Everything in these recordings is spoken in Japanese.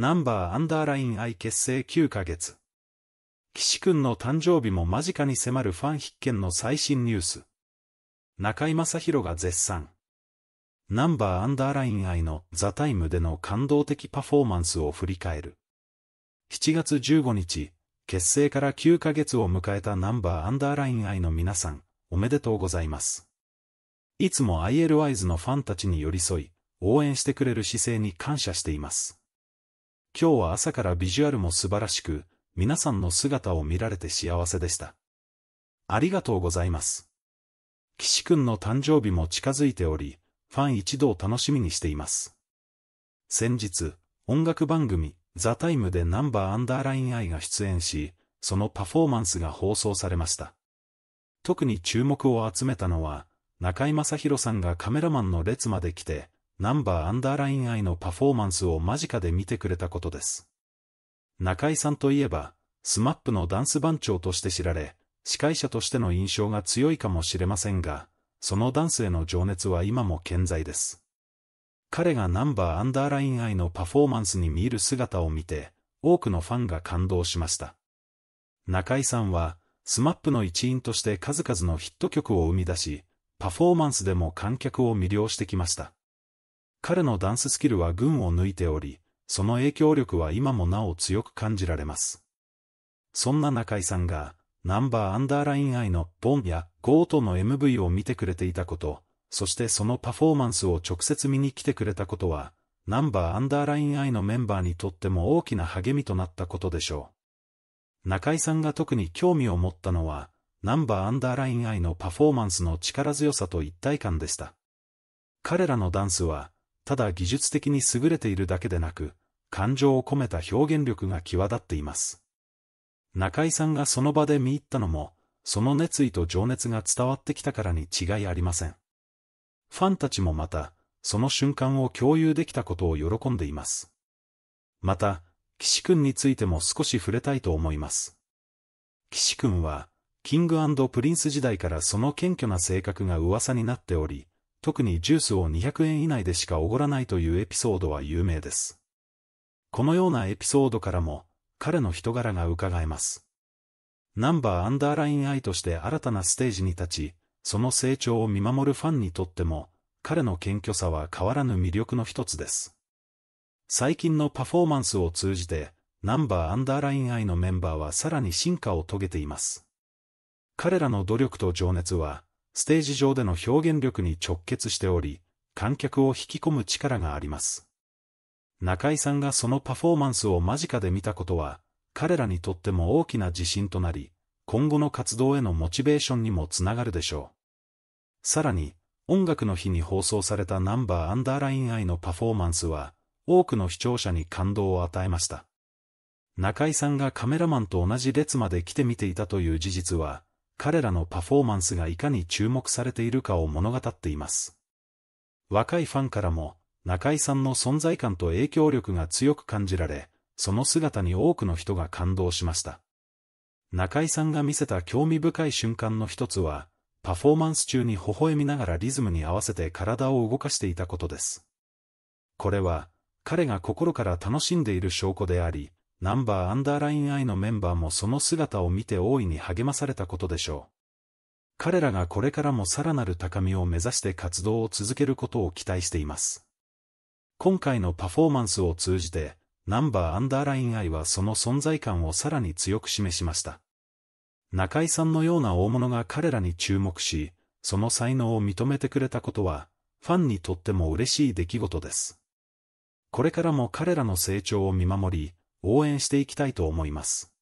ナンバーアンダーライン愛結成9ヶ月。岸くんの誕生日も間近に迫るファン必見の最新ニュース。中井正宏が絶賛。ナンバーアンダーライン I のザタイムでの感動的パフォーマンスを振り返る。7月15日、結成から9ヶ月を迎えたナンバーアンダーライン I の皆さん、おめでとうございます。いつも ILYs のファンたちに寄り添い、応援してくれる姿勢に感謝しています。今日は朝からビジュアルも素晴らしく、皆さんの姿を見られて幸せでした。ありがとうございます。岸くんの誕生日も近づいており、ファン一同楽しみにしています。先日、音楽番組、ザ・タイムでナンバーアンダーラインアイが出演し、そのパフォーマンスが放送されました。特に注目を集めたのは、中井正宏さんがカメラマンの列まで来て、ナンバーアンダーライン愛のパフォーマンスを間近で見てくれたことです。中井さんといえば、スマップのダンス番長として知られ、司会者としての印象が強いかもしれませんが、そのダンスへの情熱は今も健在です。彼がナンバーアンダーライン愛のパフォーマンスに見える姿を見て、多くのファンが感動しました。中井さんは、スマップの一員として数々のヒット曲を生み出し、パフォーマンスでも観客を魅了してきました。彼のダンススキルは群を抜いており、その影響力は今もなお強く感じられます。そんな中井さんが、ナンバーアンダーラインアイのボンやゴートの MV を見てくれていたこと、そしてそのパフォーマンスを直接見に来てくれたことは、ナンバーアンダーラインアイのメンバーにとっても大きな励みとなったことでしょう。中井さんが特に興味を持ったのは、ナンバーアンダーラインアイのパフォーマンスの力強さと一体感でした。彼らのダンスは、ただ技術的に優れているだけでなく、感情を込めた表現力が際立っています。中井さんがその場で見入ったのも、その熱意と情熱が伝わってきたからに違いありません。ファンたちもまた、その瞬間を共有できたことを喜んでいます。また、岸くんについても少し触れたいと思います。岸くんは、キングプリンス時代からその謙虚な性格が噂になっており、特にジュースを200円以内でしかおごらないというエピソードは有名です。このようなエピソードからも、彼の人柄が伺えます。ナンバーアンダーラインアイとして新たなステージに立ち、その成長を見守るファンにとっても、彼の謙虚さは変わらぬ魅力の一つです。最近のパフォーマンスを通じて、ナンバーアンダーラインアイのメンバーはさらに進化を遂げています。彼らの努力と情熱は、ステージ上での表現力に直結しており、観客を引き込む力があります。中井さんがそのパフォーマンスを間近で見たことは、彼らにとっても大きな自信となり、今後の活動へのモチベーションにもつながるでしょう。さらに、音楽の日に放送されたナンバーアンダーライン愛のパフォーマンスは、多くの視聴者に感動を与えました。中井さんがカメラマンと同じ列まで来てみていたという事実は、彼らのパフォーマンスがいかに注目されているかを物語っています。若いファンからも、中井さんの存在感と影響力が強く感じられ、その姿に多くの人が感動しました。中井さんが見せた興味深い瞬間の一つは、パフォーマンス中に微笑みながらリズムに合わせて体を動かしていたことです。これは、彼が心から楽しんでいる証拠であり、ナンバーアンダーライン I のメンバーもその姿を見て大いに励まされたことでしょう。彼らがこれからもさらなる高みを目指して活動を続けることを期待しています。今回のパフォーマンスを通じて、ナンバーアンダーライン I はその存在感をさらに強く示しました。中井さんのような大物が彼らに注目し、その才能を認めてくれたことは、ファンにとっても嬉しい出来事です。これからも彼らの成長を見守り、応援していきたいと思います。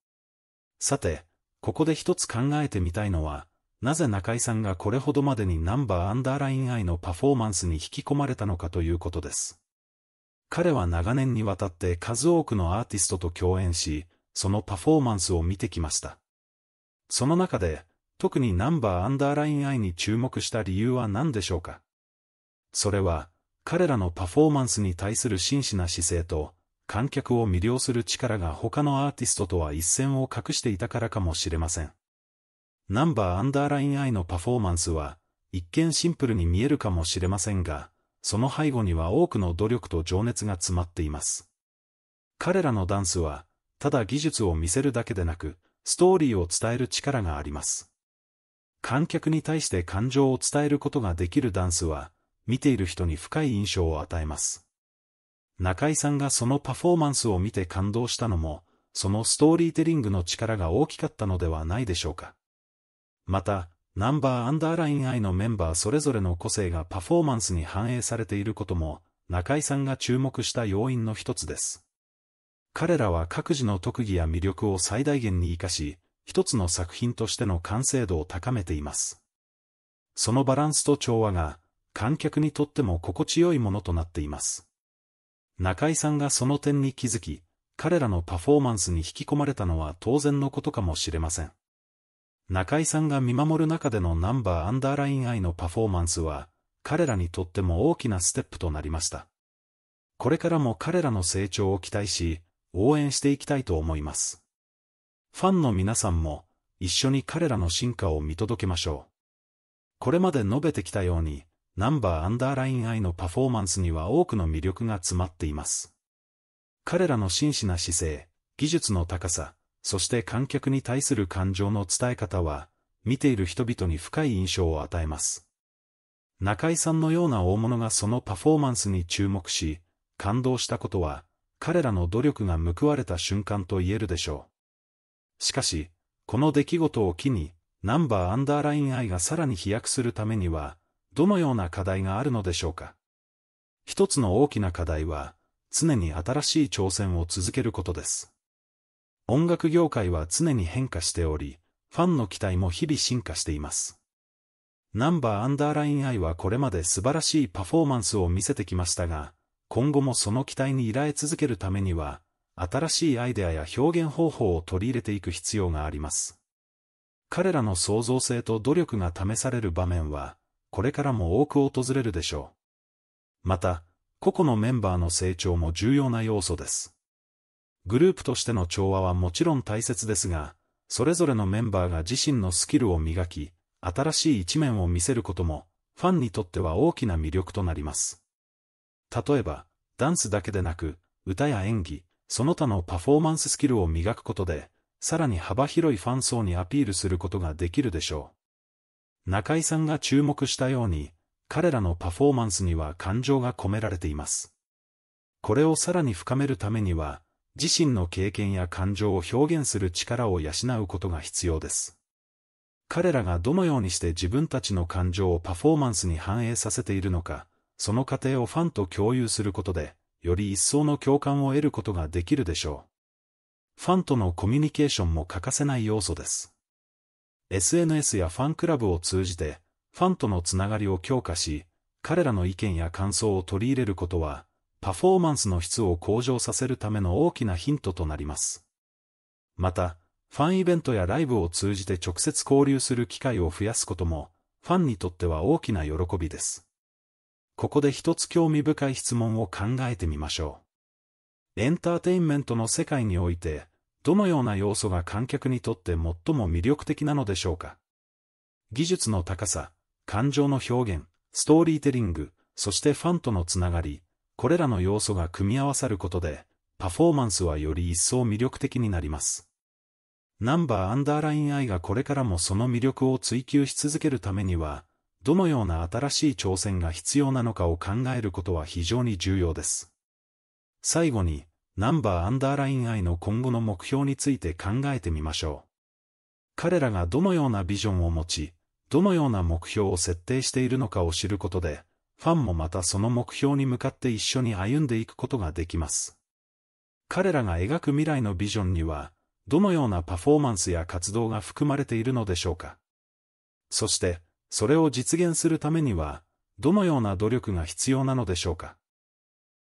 さて、ここで一つ考えてみたいのは、なぜ中井さんがこれほどまでにナンバーアンダーライン愛のパフォーマンスに引き込まれたのかということです。彼は長年にわたって数多くのアーティストと共演し、そのパフォーマンスを見てきました。その中で、特にナンバーアンダーライン愛に注目した理由は何でしょうかそれは、彼らのパフォーマンスに対する真摯な姿勢と、観客を魅了する力が他のアーティストとは一線を画していたからかもしれません。ナンバーアンダーラインアイのパフォーマンスは、一見シンプルに見えるかもしれませんが、その背後には多くの努力と情熱が詰まっています。彼らのダンスは、ただ技術を見せるだけでなく、ストーリーを伝える力があります。観客に対して感情を伝えることができるダンスは、見ている人に深い印象を与えます。中井さんがそのパフォーマンスを見て感動したのも、そのストーリーテリングの力が大きかったのではないでしょうか。また、ナンバーアンダーライン I のメンバーそれぞれの個性がパフォーマンスに反映されていることも、中井さんが注目した要因の一つです。彼らは各自の特技や魅力を最大限に活かし、一つの作品としての完成度を高めています。そのバランスと調和が、観客にとっても心地よいものとなっています。中井さんがその点に気づき、彼らのパフォーマンスに引き込まれたのは当然のことかもしれません。中井さんが見守る中でのナンバーアンダーライン愛のパフォーマンスは、彼らにとっても大きなステップとなりました。これからも彼らの成長を期待し、応援していきたいと思います。ファンの皆さんも、一緒に彼らの進化を見届けましょう。これまで述べてきたように、ナンバーアンダーライン I のパフォーマンスには多くの魅力が詰まっています。彼らの真摯な姿勢、技術の高さ、そして観客に対する感情の伝え方は、見ている人々に深い印象を与えます。中井さんのような大物がそのパフォーマンスに注目し、感動したことは、彼らの努力が報われた瞬間と言えるでしょう。しかし、この出来事を機に、ナンバーアンダーライン I がさらに飛躍するためには、どのような課題があるのでしょうか。一つの大きな課題は、常に新しい挑戦を続けることです。音楽業界は常に変化しており、ファンの期待も日々進化しています。ナンバーアンダーライン I はこれまで素晴らしいパフォーマンスを見せてきましたが、今後もその期待に依頼続けるためには、新しいアイデアや表現方法を取り入れていく必要があります。彼らの創造性と努力が試される場面は、これからも多く訪れるでしょう。また、個々のメンバーの成長も重要な要素です。グループとしての調和はもちろん大切ですが、それぞれのメンバーが自身のスキルを磨き、新しい一面を見せることも、ファンにとっては大きな魅力となります。例えば、ダンスだけでなく、歌や演技、その他のパフォーマンススキルを磨くことで、さらに幅広いファン層にアピールすることができるでしょう。中井さんが注目したように、彼らのパフォーマンスには感情が込められています。これをさらに深めるためには、自身の経験や感情を表現する力を養うことが必要です。彼らがどのようにして自分たちの感情をパフォーマンスに反映させているのか、その過程をファンと共有することで、より一層の共感を得ることができるでしょう。ファンとのコミュニケーションも欠かせない要素です。SNS やファンクラブを通じて、ファンとのつながりを強化し、彼らの意見や感想を取り入れることは、パフォーマンスの質を向上させるための大きなヒントとなります。また、ファンイベントやライブを通じて直接交流する機会を増やすことも、ファンにとっては大きな喜びです。ここで一つ興味深い質問を考えてみましょう。エンターテインメントの世界において、どのような要素が観客にとって最も魅力的なのでしょうか技術の高さ、感情の表現、ストーリーテリング、そしてファンとのつながり、これらの要素が組み合わさることで、パフォーマンスはより一層魅力的になります。ナンバーアンダーライン I がこれからもその魅力を追求し続けるためには、どのような新しい挑戦が必要なのかを考えることは非常に重要です。最後に、ナンバーアンダーライン I の今後の目標について考えてみましょう。彼らがどのようなビジョンを持ち、どのような目標を設定しているのかを知ることで、ファンもまたその目標に向かって一緒に歩んでいくことができます。彼らが描く未来のビジョンには、どのようなパフォーマンスや活動が含まれているのでしょうか。そして、それを実現するためには、どのような努力が必要なのでしょうか。